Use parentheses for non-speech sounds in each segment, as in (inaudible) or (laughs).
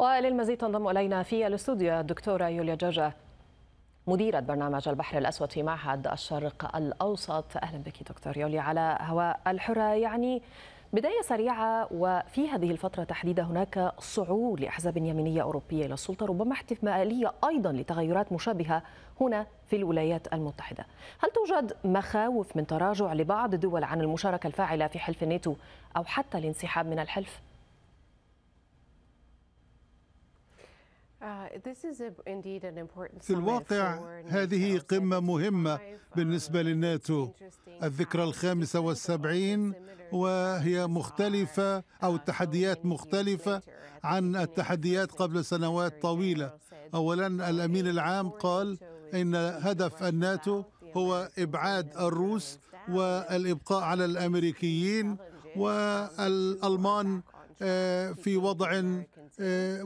وللمزيد تنضم الينا في الاستوديو الدكتوره يوليا جوجا مديرة برنامج البحر الأسود في معهد الشرق الأوسط أهلا بك دكتور يوليا على هواء الحرة يعني بداية سريعة وفي هذه الفترة تحديدا هناك صعود لأحزاب يمينية أوروبية إلى السلطة ربما احتمالية أيضا لتغيرات مشابهة هنا في الولايات المتحدة هل توجد مخاوف من تراجع لبعض الدول عن المشاركة الفاعلة في حلف الناتو أو حتى الانسحاب من الحلف؟ Uh, في الواقع هذه قمة مهمة بالنسبة uh, للناتو الذكرى الخامسة والسبعين وهي مختلفة أو uh, التحديات مختلفة عن التحديات قبل سنوات طويلة أولا الأمين العام قال إن هدف الناتو هو إبعاد الروس والإبقاء على الأمريكيين والألمان آه، في وضع آه،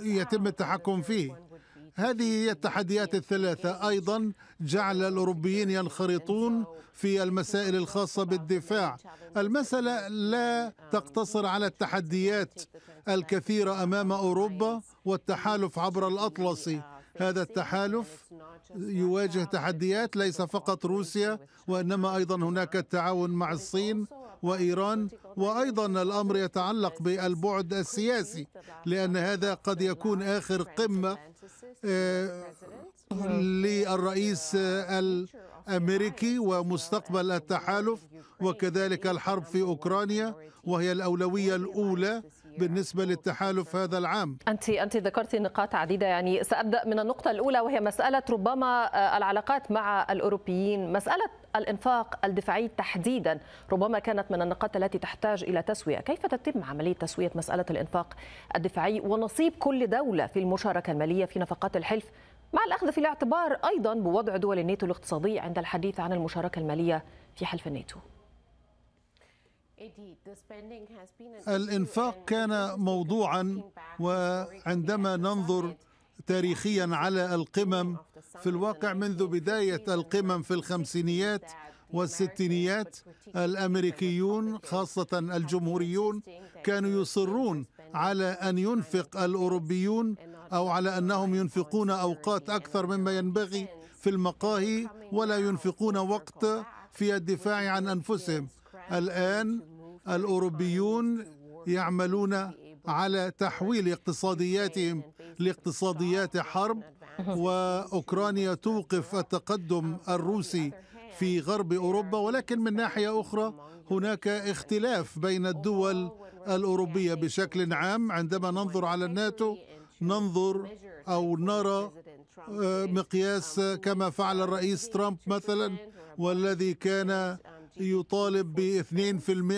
يتم التحكم فيه هذه هي التحديات الثلاثة أيضا جعل الأوروبيين ينخرطون في المسائل الخاصة بالدفاع المسألة لا تقتصر على التحديات الكثيرة أمام أوروبا والتحالف عبر الأطلسي هذا التحالف يواجه تحديات ليس فقط روسيا وإنما أيضا هناك التعاون مع الصين وإيران وأيضا الأمر يتعلق بالبعد السياسي لأن هذا قد يكون آخر قمة آه، للرئيس الامريكي ومستقبل التحالف وكذلك الحرب في اوكرانيا وهي الاولويه الاولى بالنسبه للتحالف هذا العام. انت انت ذكرت نقاط عديده يعني سابدا من النقطه الاولى وهي مساله ربما آه، العلاقات مع الاوروبيين، مساله الإنفاق الدفاعي تحديدا ربما كانت من النقاط التي تحتاج إلى تسوية كيف تتم عملية تسوية مسألة الإنفاق الدفاعي ونصيب كل دولة في المشاركة المالية في نفقات الحلف مع الأخذ في الاعتبار أيضا بوضع دول الناتو الاقتصادي عند الحديث عن المشاركة المالية في حلف الناتو الإنفاق كان موضوعا وعندما ننظر تاريخيا على القمم في الواقع منذ بداية القمم في الخمسينيات والستينيات الامريكيون خاصه الجمهوريون كانوا يصرون على ان ينفق الاوروبيون او على انهم ينفقون اوقات اكثر مما ينبغي في المقاهي ولا ينفقون وقت في الدفاع عن انفسهم الان الاوروبيون يعملون على تحويل اقتصادياتهم لاقتصاديات حرب واوكرانيا توقف التقدم الروسي في غرب اوروبا ولكن من ناحيه اخرى هناك اختلاف بين الدول الاوروبيه بشكل عام عندما ننظر على الناتو ننظر او نرى آه، مقياس كما فعل الرئيس ترامب مثلا والذي كان يطالب ب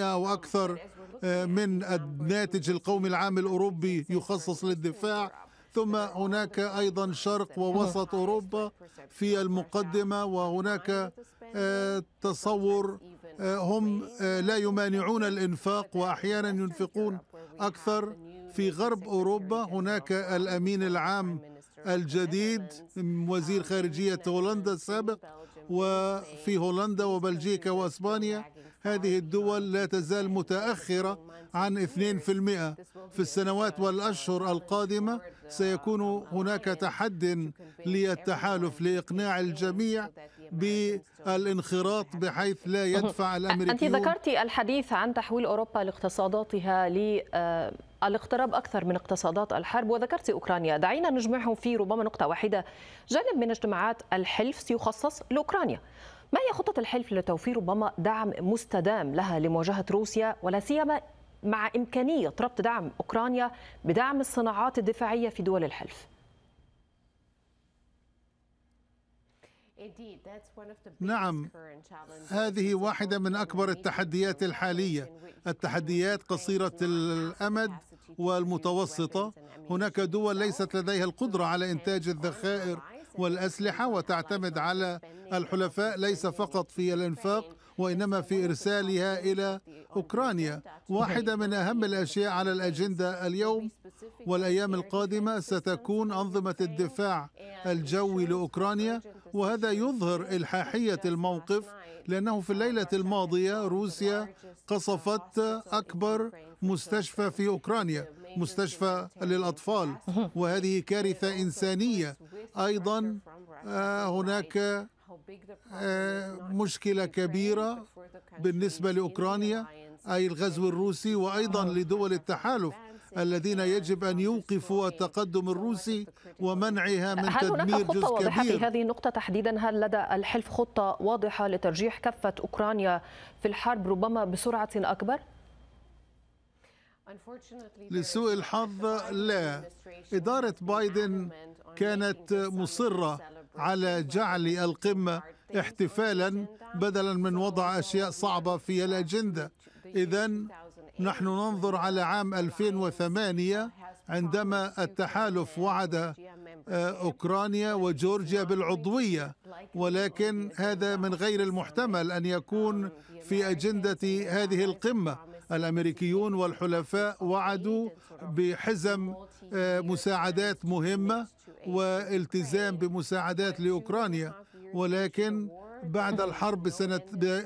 2% واكثر آه، من الناتج القومي العام الاوروبي يخصص للدفاع ثم هناك أيضا شرق ووسط أوروبا في المقدمة وهناك آه، تصور آه، هم آه، لا يمانعون الإنفاق وأحيانا ينفقون أكثر في غرب أوروبا هناك الأمين العام الجديد وزير خارجية هولندا السابق وفي هولندا وبلجيكا واسبانيا هذه الدول لا تزال متاخره عن 2% في السنوات والاشهر القادمه سيكون هناك تحد للتحالف لإقناع الجميع بالانخراط بحيث لا يدفع الأمريكيون أنت ذكرت الحديث عن تحويل أوروبا لاقتصاداتها آه، الاقتراب أكثر من اقتصادات الحرب وذكرت أوكرانيا دعينا نجمعهم في ربما نقطة واحدة جانب من اجتماعات الحلف سيخصص لأوكرانيا ما هي خطة الحلف لتوفير ربما دعم مستدام لها لمواجهة روسيا ولا سيما مع إمكانية ربط دعم أوكرانيا بدعم الصناعات الدفاعية في دول الحلف نعم هذه واحدة من أكبر التحديات الحالية التحديات قصيرة الأمد والمتوسطة هناك دول ليست لديها القدرة على إنتاج الذخائر والأسلحة وتعتمد على الحلفاء ليس فقط في الإنفاق وإنما في إرسالها إلى أوكرانيا واحدة من أهم الأشياء على الأجندة اليوم والأيام القادمة ستكون أنظمة الدفاع الجوي لأوكرانيا وهذا يظهر إلحاحية الموقف لأنه في الليلة الماضية روسيا قصفت أكبر مستشفى في أوكرانيا مستشفى للأطفال (laughs) وهذه كارثة إنسانية أيضا آه، هناك آه، مشكلة كبيرة بالنسبة لأوكرانيا أي الغزو الروسي وأيضا لدول التحالف الذين يجب أن يوقفوا التقدم الروسي ومنعها من تدمير جزء كبير في هذه النقطة تحديدا هل لدى الحلف خطة واضحة لترجيح كفة أوكرانيا في الحرب ربما بسرعة أكبر؟ لسوء الحظ لا إدارة بايدن كانت مصرة على جعل القمة احتفالا بدلا من وضع أشياء صعبة في الأجندة إذا نحن ننظر على عام 2008 عندما التحالف وعد آه، أوكرانيا وجورجيا بالعضوية ولكن هذا من غير المحتمل أن يكون في أجندة هذه القمة الأمريكيون والحلفاء وعدوا بحزم آه، مساعدات مهمة والتزام بمساعدات لأوكرانيا ولكن بعد الحرب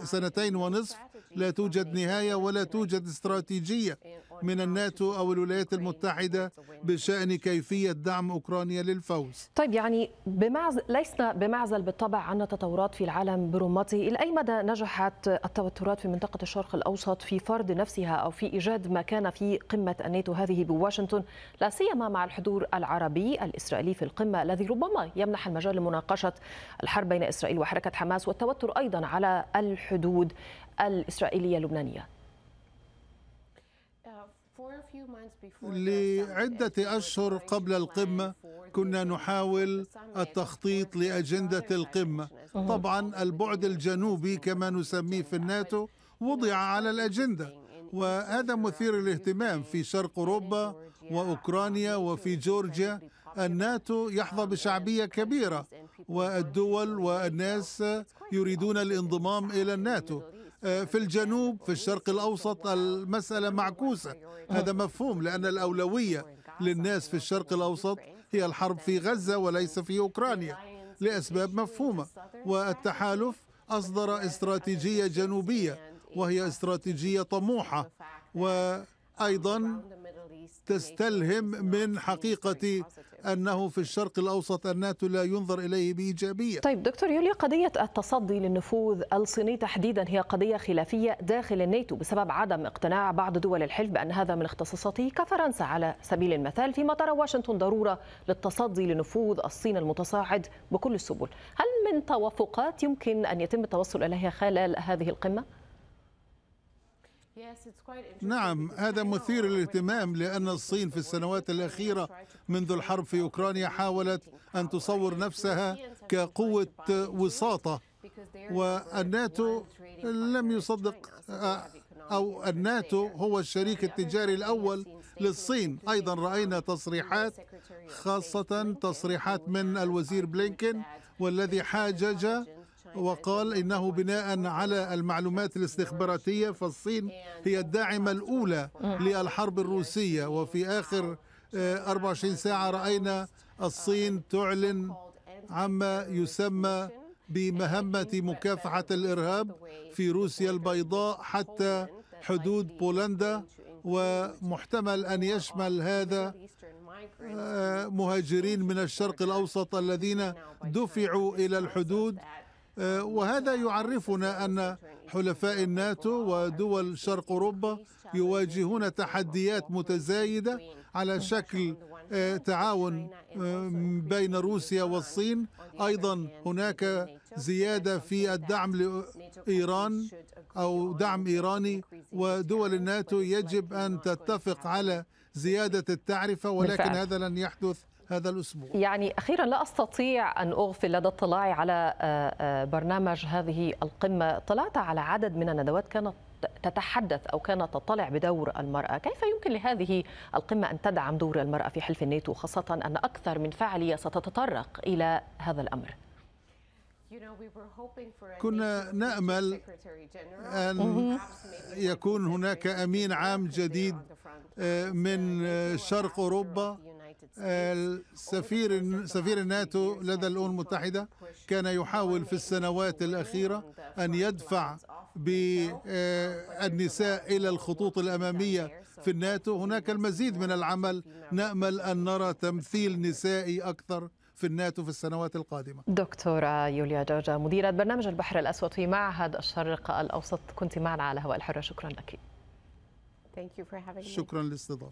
سنتين ونصف لا توجد نهاية ولا توجد استراتيجية من الناتو أو الولايات المتحدة بشأن كيفية دعم أوكرانيا للفوز طيب يعني بمعزل ليسنا بمعزل بالطبع عن التطورات في العالم برمته إلى أي مدى نجحت التوترات في منطقة الشرق الأوسط في فرض نفسها أو في إيجاد ما كان في قمة الناتو هذه بواشنطن لا سيما مع الحضور العربي الإسرائيلي في القمة الذي ربما يمنح المجال لمناقشة الحرب بين إسرائيل وحركة حماس والتوتر أيضا على الحدود الإسرائيلية اللبنانية لعدة أشهر قبل القمة كنا نحاول التخطيط لأجندة القمة طبعا البعد الجنوبي كما نسميه في الناتو وضع على الأجندة وهذا مثير للاهتمام في شرق أوروبا وأوكرانيا وفي جورجيا الناتو يحظى بشعبية كبيرة والدول والناس يريدون الانضمام إلى الناتو آه، في الجنوب في الشرق الأوسط المسألة معكوسة هذا مفهوم لأن الأولوية للناس في الشرق الأوسط هي الحرب في غزة وليس في أوكرانيا لأسباب مفهومة والتحالف أصدر استراتيجية جنوبية وهي استراتيجية طموحة وأيضا تستلهم من حقيقة أنه في الشرق الأوسط الناتو لا ينظر إليه بإيجابية طيب دكتور يوليا قضية التصدي للنفوذ الصيني تحديدا هي قضية خلافية داخل الناتو بسبب عدم اقتناع بعض دول الحلف بأن هذا من اختصاصاته كفرنسا على سبيل المثال فيما ترى واشنطن ضرورة للتصدي لنفوذ الصين المتصاعد بكل السبل هل من توافقات يمكن أن يتم التوصل إليها خلال هذه القمة؟ نعم هذا مثير للاهتمام لأن الصين في السنوات الأخيرة منذ الحرب في أوكرانيا حاولت أن تصور نفسها كقوة وساطة والناتو لم يصدق آه، أو الناتو هو الشريك التجاري الأول للصين أيضا رأينا تصريحات خاصة تصريحات من الوزير بلينكين والذي حاجج وقال إنه بناء على المعلومات الاستخباراتية فالصين هي الداعمة الأولى للحرب الروسية وفي آخر 24 آه، ساعة رأينا الصين تعلن عما يسمى بمهمة مكافحة الإرهاب في روسيا البيضاء حتى حدود بولندا ومحتمل أن يشمل هذا آه، مهاجرين من الشرق الأوسط الذين دفعوا إلى الحدود آه، وهذا يعرفنا أن حلفاء الناتو ودول شرق أوروبا يواجهون تحديات متزايدة على شكل آه، تعاون آه، بين روسيا والصين أيضا هناك زيادة في الدعم لإيران أو دعم إيراني ودول الناتو يجب أن تتفق على زيادة التعرفة ولكن هذا لن يحدث هذا الأسبوع يعني أخيرا لا أستطيع أن أغفل لدى اطلاعي على آه، آه، برنامج هذه القمة طلعت على عدد من الندوات كانت تتحدث أو كانت تطلع بدور المرأة كيف يمكن لهذه القمة أن تدعم دور المرأة في حلف الناتو خاصة أن أكثر من فعالية ستتطرق إلى هذا الأمر كنا نامل ان يكون هناك امين عام جديد آه، من شرق اوروبا آه، السفير سفير الناتو لدى الأمم المتحدة كان يحاول في السنوات الأخيرة أن يدفع بالنساء آه، إلى الخطوط الأمامية في الناتو هناك المزيد من العمل نأمل أن نرى تمثيل نسائي أكثر في الناتو في السنوات القادمة دكتورة يوليا جورجا مديرة برنامج البحر الأسود في معهد الشرق الأوسط كنت معنا على هواء الحرة شكرا لك شكرا للاستضافة